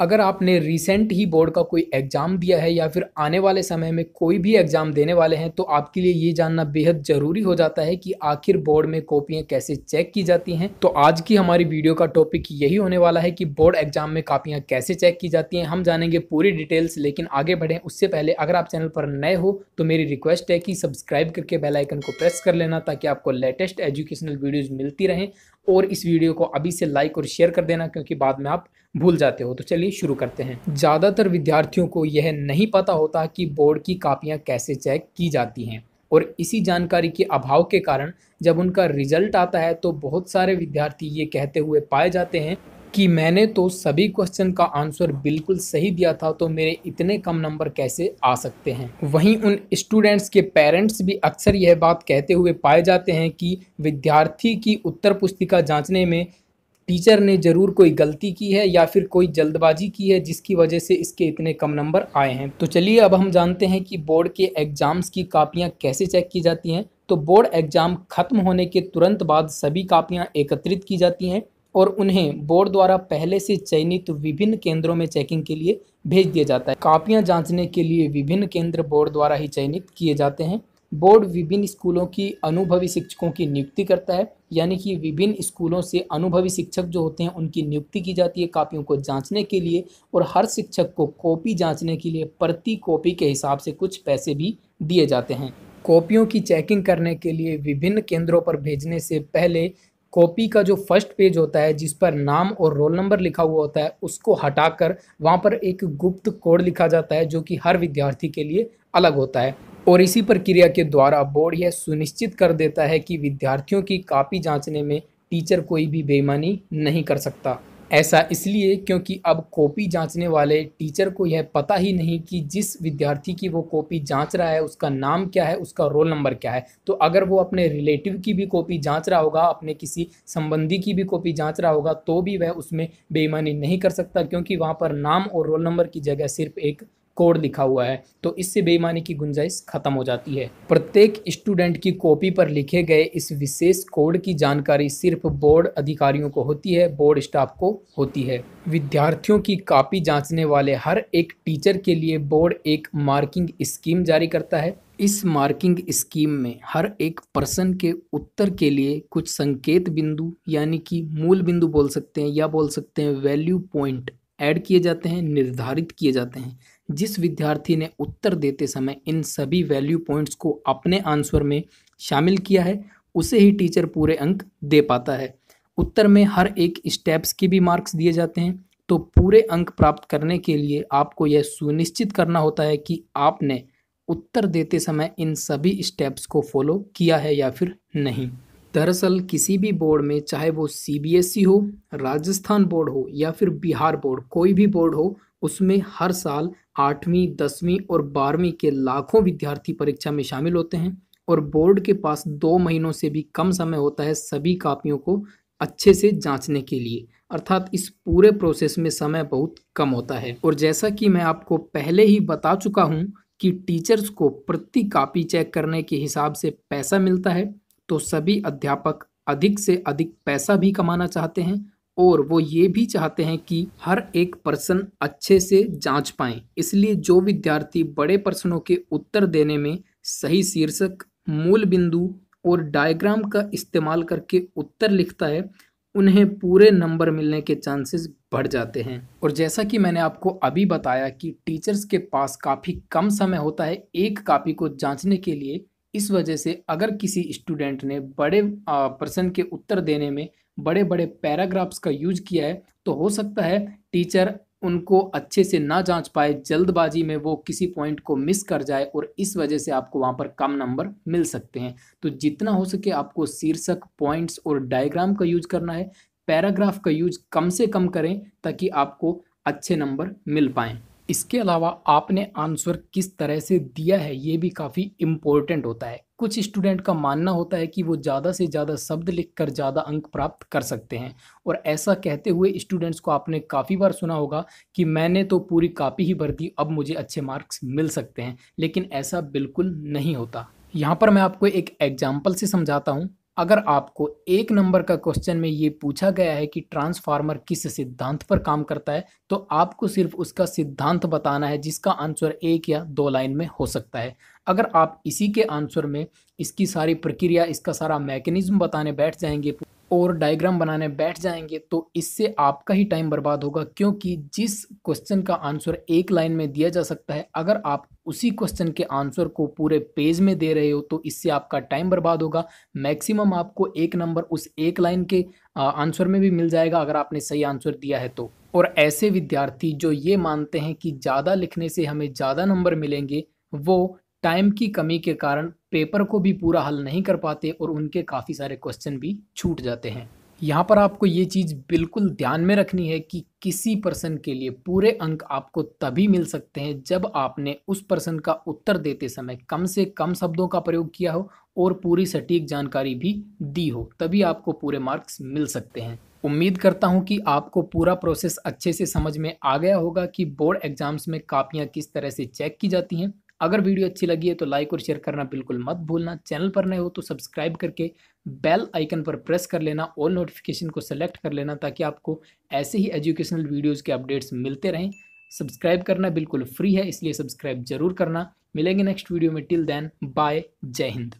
अगर आपने रिसेंट ही बोर्ड का कोई एग्ज़ाम दिया है या फिर आने वाले समय में कोई भी एग्ज़ाम देने वाले हैं तो आपके लिए ये जानना बेहद ज़रूरी हो जाता है कि आखिर बोर्ड में कॉपियाँ कैसे चेक की जाती हैं तो आज की हमारी वीडियो का टॉपिक यही होने वाला है कि बोर्ड एग्ज़ाम में कापियाँ कैसे चेक की जाती हैं हम जानेंगे पूरी डिटेल्स लेकिन आगे बढ़ें उससे पहले अगर आप चैनल पर नए हो तो मेरी रिक्वेस्ट है कि सब्सक्राइब करके बेलाइकन को प्रेस कर लेना ताकि आपको लेटेस्ट एजुकेशनल वीडियोज़ मिलती रहें और इस वीडियो को अभी से लाइक और शेयर कर देना क्योंकि बाद में आप भूल जाते हो तो चलिए शुरू करते हैं ज़्यादातर विद्यार्थियों को यह नहीं पता होता कि बोर्ड की कापियाँ कैसे चेक की जाती हैं और इसी जानकारी के अभाव के कारण जब उनका रिजल्ट आता है तो बहुत सारे विद्यार्थी ये कहते हुए पाए जाते हैं कि मैंने तो सभी क्वेश्चन का आंसर बिल्कुल सही दिया था तो मेरे इतने कम नंबर कैसे आ सकते हैं वहीं उन स्टूडेंट्स के पेरेंट्स भी अक्सर यह बात कहते हुए पाए जाते हैं कि विद्यार्थी की उत्तर पुस्तिका जांचने में टीचर ने ज़रूर कोई गलती की है या फिर कोई जल्दबाजी की है जिसकी वजह से इसके इतने कम नंबर आए हैं तो चलिए अब हम जानते हैं कि बोर्ड के एग्ज़ाम्स की कापियाँ कैसे चेक की जाती हैं तो बोर्ड एग्ज़ाम खत्म होने के तुरंत बाद सभी कापियाँ एकत्रित की जाती हैं और उन्हें बोर्ड द्वारा पहले से चयनित विभिन्न केंद्रों में चेकिंग के लिए भेज दिया जाता है कापियां जांचने के लिए विभिन्न केंद्र बोर्ड द्वारा ही चयनित किए जाते हैं बोर्ड विभिन्न स्कूलों की अनुभवी शिक्षकों की नियुक्ति करता है यानी कि विभिन्न स्कूलों से अनुभवी शिक्षक जो होते हैं उनकी नियुक्ति की जाती है कापियों को जांचने के लिए और हर शिक्षक को कॉपी जांचने के लिए प्रति कॉपी के हिसाब से कुछ पैसे भी दिए जाते हैं कॉपियों की चेकिंग करने के लिए विभिन्न केंद्रों पर भेजने से पहले कॉपी का जो फर्स्ट पेज होता है जिस पर नाम और रोल नंबर लिखा हुआ होता है उसको हटाकर वहाँ पर एक गुप्त कोड लिखा जाता है जो कि हर विद्यार्थी के लिए अलग होता है और इसी प्रक्रिया के द्वारा बोर्ड यह सुनिश्चित कर देता है कि विद्यार्थियों की कापी जाँचने में टीचर कोई भी बेईमानी नहीं कर सकता ऐसा इसलिए क्योंकि अब कॉपी जांचने वाले टीचर को यह पता ही नहीं कि जिस विद्यार्थी की वो कॉपी जांच रहा है उसका नाम क्या है उसका रोल नंबर क्या है तो अगर वो अपने रिलेटिव की भी कॉपी जांच रहा होगा अपने किसी संबंधी की भी कॉपी जांच रहा होगा तो भी वह उसमें बेईमानी नहीं कर सकता क्योंकि वहाँ पर नाम और रोल नंबर की जगह सिर्फ एक कोड लिखा हुआ है तो इससे बेईमानी की गुंजाइश खत्म हो जाती है प्रत्येक स्टूडेंट की कॉपी पर लिखे गए इस विशेष कोड की जानकारी सिर्फ बोर्ड अधिकारियों को होती है बोर्ड स्टाफ को होती है विद्यार्थियों की कॉपी जांचने वाले हर एक टीचर के लिए बोर्ड एक मार्किंग स्कीम जारी करता है इस मार्किंग स्कीम में हर एक पर्सन के उत्तर के लिए कुछ संकेत बिंदु यानी कि मूल बिंदु बोल सकते हैं या बोल सकते हैं वैल्यू पॉइंट ऐड किए जाते हैं निर्धारित किए जाते हैं जिस विद्यार्थी ने उत्तर देते समय इन सभी वैल्यू पॉइंट्स को अपने आंसर में शामिल किया है उसे ही टीचर पूरे अंक दे पाता है उत्तर में हर एक स्टेप्स की भी मार्क्स दिए जाते हैं तो पूरे अंक प्राप्त करने के लिए आपको यह सुनिश्चित करना होता है कि आपने उत्तर देते समय इन सभी स्टेप्स को फॉलो किया है या फिर नहीं दरअसल किसी भी बोर्ड में चाहे वो सी e हो राजस्थान बोर्ड हो या फिर बिहार बोर्ड कोई भी बोर्ड हो उसमें हर साल आठवीं दसवीं और बारहवीं के लाखों विद्यार्थी परीक्षा में शामिल होते हैं और बोर्ड के पास दो महीनों से भी कम समय होता है सभी कापियों को अच्छे से जांचने के लिए अर्थात इस पूरे प्रोसेस में समय बहुत कम होता है और जैसा कि मैं आपको पहले ही बता चुका हूँ कि टीचर्स को प्रति कापी चेक करने के हिसाब से पैसा मिलता है तो सभी अध्यापक अधिक से अधिक पैसा भी कमाना चाहते हैं और वो ये भी चाहते हैं कि हर एक पर्सन अच्छे से जांच पाएं इसलिए जो विद्यार्थी बड़े प्रश्नों के उत्तर देने में सही शीर्षक मूल बिंदु और डायग्राम का इस्तेमाल करके उत्तर लिखता है उन्हें पूरे नंबर मिलने के चांसेस बढ़ जाते हैं और जैसा कि मैंने आपको अभी बताया कि टीचर्स के पास काफ़ी कम समय होता है एक कापी को जांचने के लिए इस वजह से अगर किसी स्टूडेंट ने बड़े प्रश्न के उत्तर देने में बड़े बड़े पैराग्राफ्स का यूज किया है तो हो सकता है टीचर उनको अच्छे से ना जांच पाए जल्दबाजी में वो किसी पॉइंट को मिस कर जाए और इस वजह से आपको वहाँ पर कम नंबर मिल सकते हैं तो जितना हो सके आपको शीर्षक पॉइंट्स और डायग्राम का यूज करना है पैराग्राफ का यूज कम से कम करें ताकि आपको अच्छे नंबर मिल पाएँ इसके अलावा आपने आंसर किस तरह से दिया है ये भी काफ़ी इम्पोर्टेंट होता है कुछ स्टूडेंट का मानना होता है कि वो ज़्यादा से ज़्यादा शब्द लिखकर ज़्यादा अंक प्राप्त कर सकते हैं और ऐसा कहते हुए स्टूडेंट्स को आपने काफ़ी बार सुना होगा कि मैंने तो पूरी कापी ही भर दी अब मुझे अच्छे मार्क्स मिल सकते हैं लेकिन ऐसा बिल्कुल नहीं होता यहाँ पर मैं आपको एक एग्जाम्पल से समझाता हूँ अगर आपको एक नंबर का क्वेश्चन में ये पूछा गया है कि ट्रांसफार्मर किस सिद्धांत पर काम करता है तो आपको सिर्फ उसका सिद्धांत बताना है जिसका आंसर एक या दो लाइन में हो सकता है अगर आप इसी के आंसर में इसकी सारी प्रक्रिया इसका सारा मैकेनिज्म बताने बैठ जाएंगे और डायग्राम बनाने बैठ जाएंगे तो इससे आपका ही टाइम बर्बाद होगा क्योंकि जिस क्वेश्चन का आंसर एक लाइन में दिया जा सकता है अगर आप उसी क्वेश्चन के आंसर को पूरे पेज में दे रहे हो तो इससे आपका टाइम बर्बाद होगा मैक्सिमम आपको एक नंबर उस एक लाइन के आंसर में भी मिल जाएगा अगर आपने सही आंसर दिया है तो और ऐसे विद्यार्थी जो ये मानते हैं कि ज़्यादा लिखने से हमें ज़्यादा नंबर मिलेंगे वो टाइम की कमी के कारण पेपर को भी पूरा हल नहीं कर पाते और उनके काफ़ी सारे क्वेश्चन भी छूट जाते हैं यहाँ पर आपको ये चीज़ बिल्कुल ध्यान में रखनी है कि किसी पर्सन के लिए पूरे अंक आपको तभी मिल सकते हैं जब आपने उस पर्सन का उत्तर देते समय कम से कम शब्दों का प्रयोग किया हो और पूरी सटीक जानकारी भी दी हो तभी आपको पूरे मार्क्स मिल सकते हैं उम्मीद करता हूँ कि आपको पूरा प्रोसेस अच्छे से समझ में आ गया होगा कि बोर्ड एग्जाम्स में कापियाँ किस तरह से चेक की जाती हैं अगर वीडियो अच्छी लगी है तो लाइक और शेयर करना बिल्कुल मत भूलना चैनल पर नए हो तो सब्सक्राइब करके बेल आइकन पर प्रेस कर लेना ऑल नोटिफिकेशन को सेलेक्ट कर लेना ताकि आपको ऐसे ही एजुकेशनल वीडियोज़ के अपडेट्स मिलते रहें सब्सक्राइब करना बिल्कुल फ्री है इसलिए सब्सक्राइब जरूर करना मिलेंगे नेक्स्ट वीडियो में टिल देन बाय जय हिंद